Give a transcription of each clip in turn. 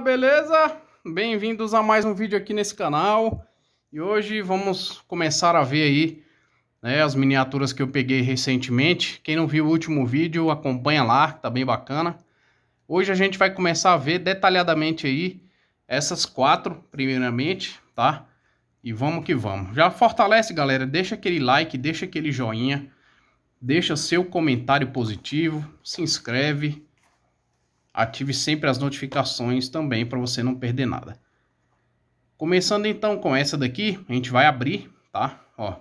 beleza? Bem-vindos a mais um vídeo aqui nesse canal e hoje vamos começar a ver aí né, as miniaturas que eu peguei recentemente. Quem não viu o último vídeo, acompanha lá, tá bem bacana. Hoje a gente vai começar a ver detalhadamente aí essas quatro, primeiramente, tá? E vamos que vamos. Já fortalece, galera, deixa aquele like, deixa aquele joinha, deixa seu comentário positivo, se inscreve Ative sempre as notificações também para você não perder nada. Começando então com essa daqui, a gente vai abrir, tá? Ó.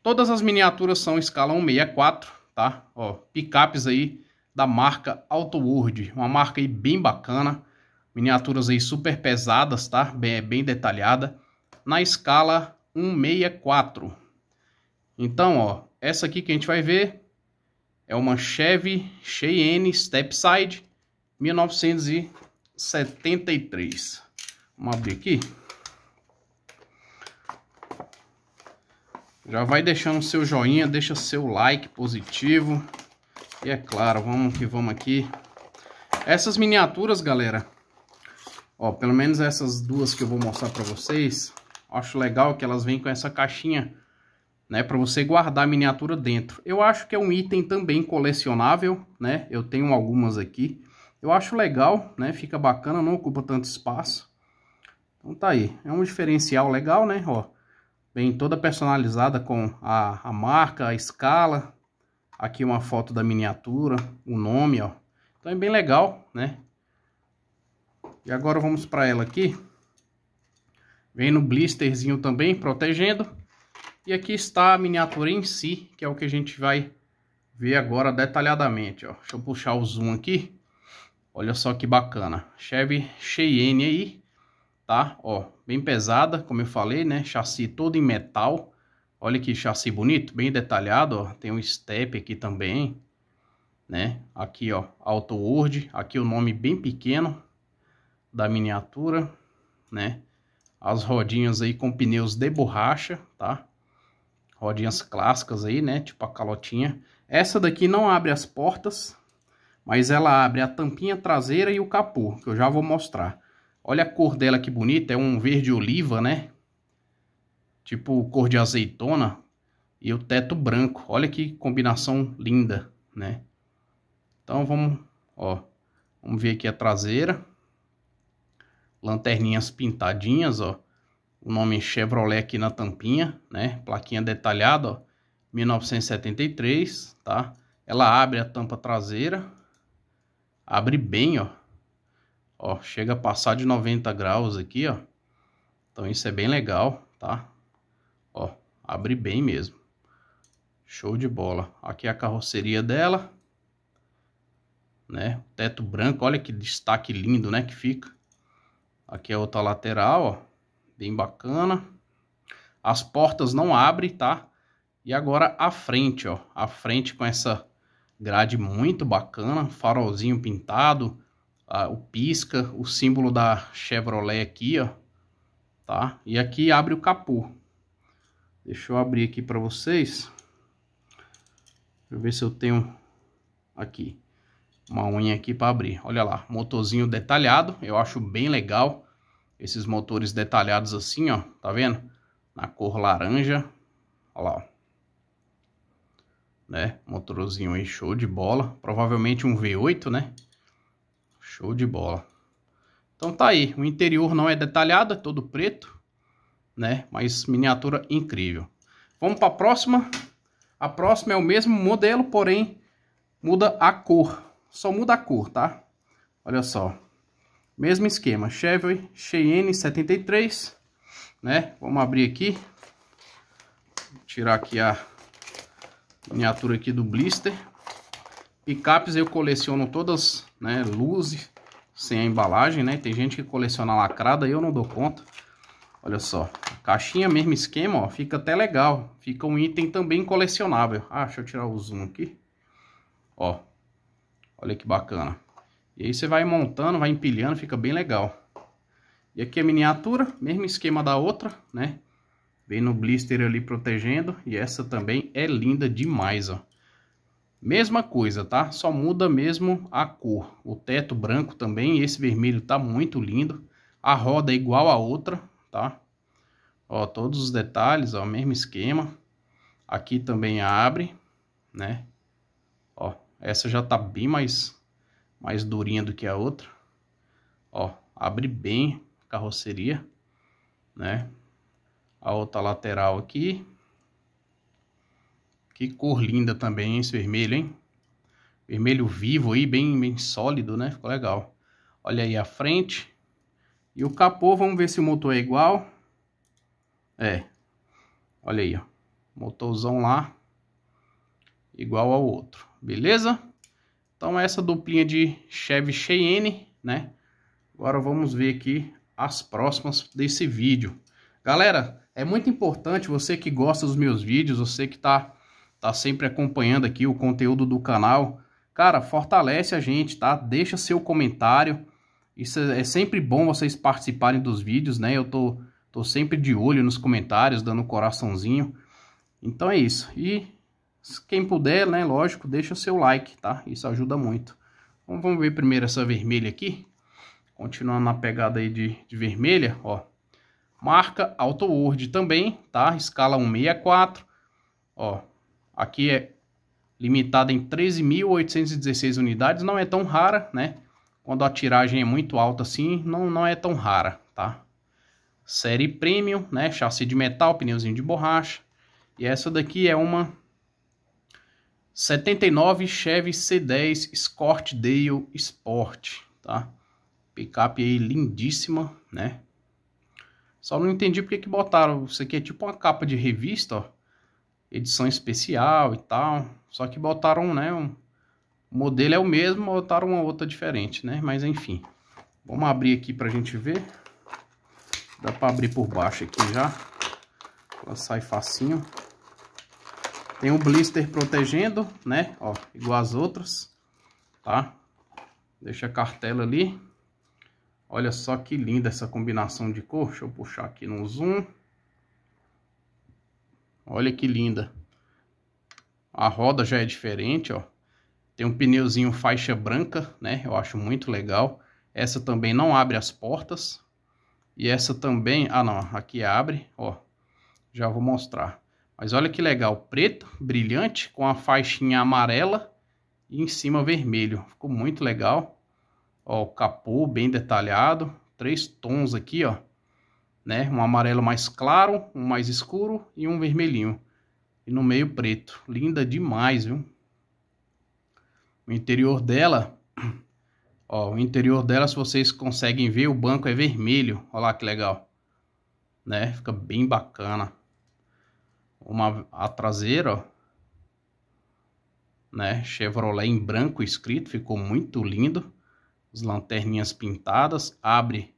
Todas as miniaturas são escala 164, tá? Ó, picapes aí da marca Auto World, uma marca aí bem bacana. Miniaturas aí super pesadas, tá? Bem, é bem detalhada, na escala 164. Então, ó, essa aqui que a gente vai ver é uma Chevy Cheyenne Stepside 1973. Vamos abrir aqui. Já vai deixando seu joinha, deixa seu like positivo. E é claro, vamos que vamos aqui. Essas miniaturas, galera, ó, pelo menos essas duas que eu vou mostrar para vocês, acho legal que elas vêm com essa caixinha, né, para você guardar a miniatura dentro. Eu acho que é um item também colecionável, né? Eu tenho algumas aqui. Eu acho legal, né? Fica bacana, não ocupa tanto espaço. Então tá aí, é um diferencial legal, né? Ó, bem toda personalizada com a, a marca, a escala. Aqui uma foto da miniatura, o nome, ó. Então é bem legal, né? E agora vamos para ela aqui. Vem no blisterzinho também, protegendo. E aqui está a miniatura em si, que é o que a gente vai ver agora detalhadamente, ó. Deixa eu puxar o zoom aqui. Olha só que bacana. Chevy Cheyenne aí, tá? Ó, bem pesada, como eu falei, né? Chassi todo em metal. Olha que chassi bonito, bem detalhado, ó. Tem um step aqui também, né? Aqui, ó, Auto Word. Aqui o nome bem pequeno da miniatura, né? As rodinhas aí com pneus de borracha, tá? Rodinhas clássicas aí, né? Tipo a calotinha. Essa daqui não abre as portas, mas ela abre a tampinha traseira e o capô, que eu já vou mostrar. Olha a cor dela que bonita, é um verde oliva, né? Tipo cor de azeitona e o teto branco. Olha que combinação linda, né? Então vamos, ó, vamos ver aqui a traseira. Lanterninhas pintadinhas, ó. O nome Chevrolet aqui na tampinha, né? Plaquinha detalhada, ó. 1973, tá? Ela abre a tampa traseira, Abre bem, ó. Ó, chega a passar de 90 graus aqui, ó. Então isso é bem legal, tá? Ó, abre bem mesmo. Show de bola. Aqui é a carroceria dela. Né? Teto branco, olha que destaque lindo, né, que fica. Aqui é outra lateral, ó. Bem bacana. As portas não abrem, tá? E agora a frente, ó. A frente com essa grade muito bacana, farolzinho pintado, ah, o pisca, o símbolo da Chevrolet aqui, ó, tá? E aqui abre o capô. Deixa eu abrir aqui para vocês. Deixa eu ver se eu tenho aqui uma unha aqui para abrir. Olha lá, motorzinho detalhado, eu acho bem legal esses motores detalhados assim, ó, tá vendo? Na cor laranja, olha lá, ó né? Motorzinho aí show de bola, provavelmente um V8, né? Show de bola. Então tá aí, o interior não é detalhado, é todo preto, né? Mas miniatura incrível. Vamos para a próxima. A próxima é o mesmo modelo, porém muda a cor. Só muda a cor, tá? Olha só. Mesmo esquema, Chevrolet Cheyenne 73, né? Vamos abrir aqui. Vou tirar aqui a Miniatura aqui do blister. Picapes eu coleciono todas, né, luzes, sem a embalagem, né? Tem gente que coleciona lacrada, eu não dou conta. Olha só, caixinha, mesmo esquema, ó, fica até legal. Fica um item também colecionável. Ah, deixa eu tirar o zoom aqui. Ó, olha que bacana. E aí você vai montando, vai empilhando, fica bem legal. E aqui a é miniatura, mesmo esquema da outra, né? Vem no blister ali protegendo. E essa também é linda demais, ó. Mesma coisa, tá? Só muda mesmo a cor. O teto branco também, esse vermelho tá muito lindo. A roda é igual a outra, tá? Ó, todos os detalhes, ó, mesmo esquema. Aqui também abre, né? Ó, essa já tá bem mais, mais durinha do que a outra. Ó, abre bem a carroceria, né? a outra lateral aqui. Que cor linda também esse vermelho, hein? Vermelho vivo aí, bem, bem sólido, né? Ficou legal. Olha aí a frente. E o capô, vamos ver se o motor é igual. É. Olha aí, ó. Motorzão lá. Igual ao outro. Beleza? Então essa duplinha de Chevy Cheyenne, né? Agora vamos ver aqui as próximas desse vídeo. Galera, é muito importante você que gosta dos meus vídeos, você que tá, tá sempre acompanhando aqui o conteúdo do canal, cara, fortalece a gente, tá? Deixa seu comentário. Isso é, é sempre bom vocês participarem dos vídeos, né? Eu tô, tô sempre de olho nos comentários, dando um coraçãozinho. Então é isso. E quem puder, né, lógico, deixa seu like, tá? Isso ajuda muito. Então, vamos ver primeiro essa vermelha aqui. Continuando na pegada aí de, de vermelha, ó. Marca Auto Word também, tá? Escala 164. Ó, aqui é limitada em 13.816 unidades, não é tão rara, né? Quando a tiragem é muito alta assim, não, não é tão rara, tá? Série Premium, né? Chassi de metal, pneuzinho de borracha. E essa daqui é uma 79 Chevy C10 Escort Dale Sport, tá? Picape aí lindíssima, né? Só não entendi porque que botaram. Isso aqui é tipo uma capa de revista, ó. Edição especial e tal. Só que botaram, né? Um... O modelo é o mesmo, botaram uma outra diferente, né? Mas enfim. Vamos abrir aqui pra gente ver. Dá pra abrir por baixo aqui já. Ela sai facinho. Tem um blister protegendo, né? Ó, igual as outras, tá? Deixa a cartela ali. Olha só que linda essa combinação de cor. Deixa eu puxar aqui no zoom. Olha que linda. A roda já é diferente, ó. Tem um pneuzinho faixa branca, né? Eu acho muito legal. Essa também não abre as portas. E essa também... Ah, não. Aqui abre, ó. Já vou mostrar. Mas olha que legal. preto, brilhante, com a faixinha amarela e em cima vermelho. Ficou muito legal. Ó, o capô bem detalhado, três tons aqui, ó, né? Um amarelo mais claro, um mais escuro e um vermelhinho. E no meio preto. Linda demais, viu? O interior dela, ó, o interior dela, se vocês conseguem ver, o banco é vermelho. Olha lá que legal. Né? Fica bem bacana. Uma a traseira, ó, né? Chevrolet em branco escrito, ficou muito lindo as lanterninhas pintadas, abre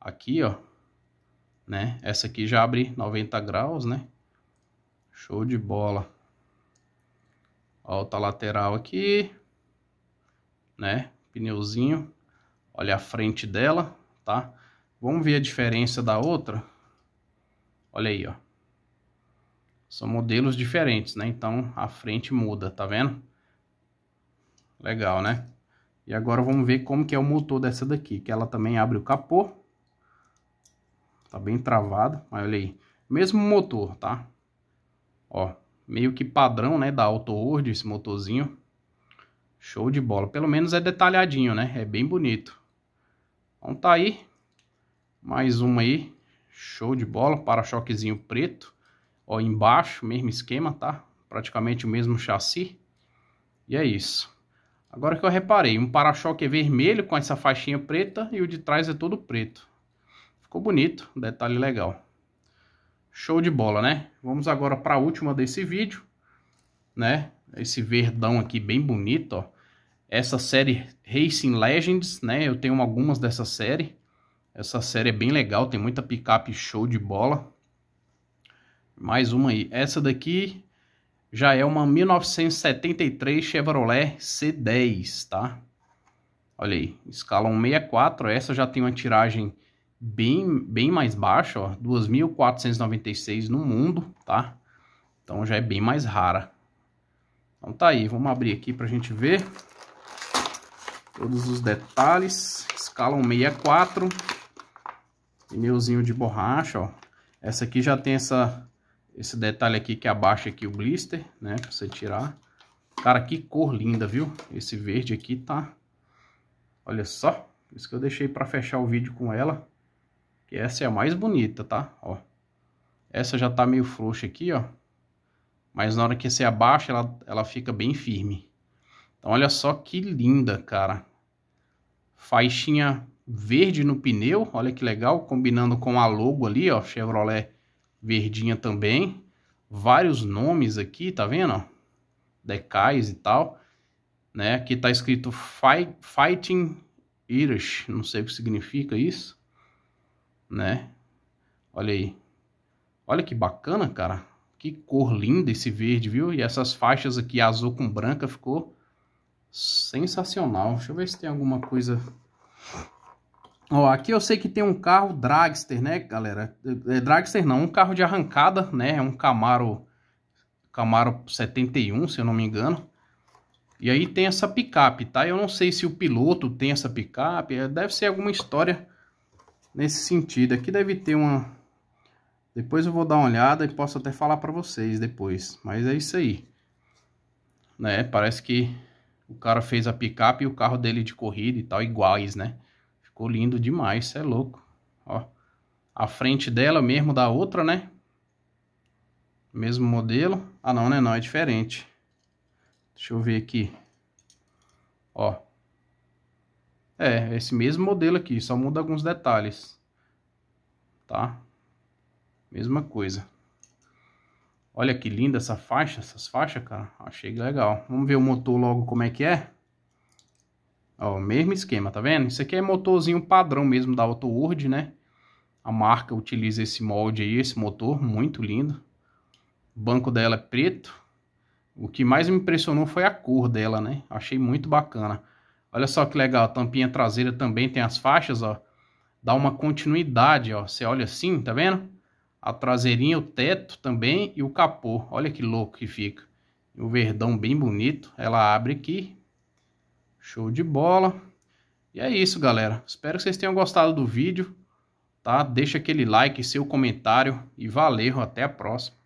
aqui, ó, né? Essa aqui já abre 90 graus, né? Show de bola. Alta tá lateral aqui, né? Pneuzinho. Olha a frente dela, tá? Vamos ver a diferença da outra. Olha aí, ó. São modelos diferentes, né? Então a frente muda, tá vendo? Legal, né? E agora vamos ver como que é o motor dessa daqui, que ela também abre o capô. Tá bem travado, mas olha aí. Mesmo motor, tá? Ó, meio que padrão, né, da Auto World, esse motorzinho. Show de bola. Pelo menos é detalhadinho, né? É bem bonito. Então tá aí. Mais uma aí. Show de bola. Para-choquezinho preto. Ó, embaixo, mesmo esquema, tá? Praticamente o mesmo chassi. E é isso. Agora que eu reparei, um para-choque é vermelho com essa faixinha preta e o de trás é todo preto. Ficou bonito, detalhe legal. Show de bola, né? Vamos agora para a última desse vídeo, né? Esse verdão aqui bem bonito, ó. Essa série Racing Legends, né? Eu tenho algumas dessa série. Essa série é bem legal, tem muita picape show de bola. Mais uma aí. Essa daqui já é uma 1973 Chevrolet C10, tá? Olha aí, escala 164, essa já tem uma tiragem bem, bem mais baixa, ó, 2.496 no mundo, tá? Então já é bem mais rara. Então tá aí, vamos abrir aqui pra gente ver todos os detalhes. Escala 164, pneuzinho de borracha, ó. Essa aqui já tem essa esse detalhe aqui que abaixa aqui o blister, né? Pra você tirar. Cara, que cor linda, viu? Esse verde aqui tá... Olha só. Isso que eu deixei pra fechar o vídeo com ela. Que essa é a mais bonita, tá? Ó. Essa já tá meio frouxa aqui, ó. Mas na hora que você abaixa, ela, ela fica bem firme. Então, olha só que linda, cara. Faixinha verde no pneu, olha que legal. Combinando com a logo ali, ó. Chevrolet verdinha também. Vários nomes aqui, tá vendo? Decais e tal. Né? Aqui tá escrito fight, Fighting Irish, não sei o que significa isso, né? Olha aí. Olha que bacana, cara. Que cor linda esse verde, viu? E essas faixas aqui azul com branca ficou sensacional. Deixa eu ver se tem alguma coisa Ó, aqui eu sei que tem um carro dragster, né, galera? É, é dragster não, um carro de arrancada, né? É um Camaro, Camaro 71, se eu não me engano. E aí tem essa picape, tá? Eu não sei se o piloto tem essa picape, é, deve ser alguma história nesse sentido. Aqui deve ter uma... Depois eu vou dar uma olhada e posso até falar para vocês depois. Mas é isso aí. Né? Parece que o cara fez a picape e o carro dele de corrida e tal, iguais, né? Ficou lindo demais, isso é louco. Ó, a frente dela mesmo da outra, né? Mesmo modelo. Ah, não, né? Não, é diferente. Deixa eu ver aqui. Ó. É, esse mesmo modelo aqui, só muda alguns detalhes. Tá? Mesma coisa. Olha que linda essa faixa, essas faixas, cara. Achei legal. Vamos ver o motor logo como é que é? Ó, o mesmo esquema, tá vendo? Isso aqui é motorzinho padrão mesmo da Auto né? A marca utiliza esse molde aí, esse motor, muito lindo. O banco dela é preto. O que mais me impressionou foi a cor dela, né? Achei muito bacana. Olha só que legal, a tampinha traseira também tem as faixas, ó. Dá uma continuidade, ó. Você olha assim, tá vendo? A traseirinha, o teto também e o capô. Olha que louco que fica. O verdão bem bonito. Ela abre aqui, Show de bola. E é isso, galera. Espero que vocês tenham gostado do vídeo, tá? Deixa aquele like, seu comentário e valeu, até a próxima.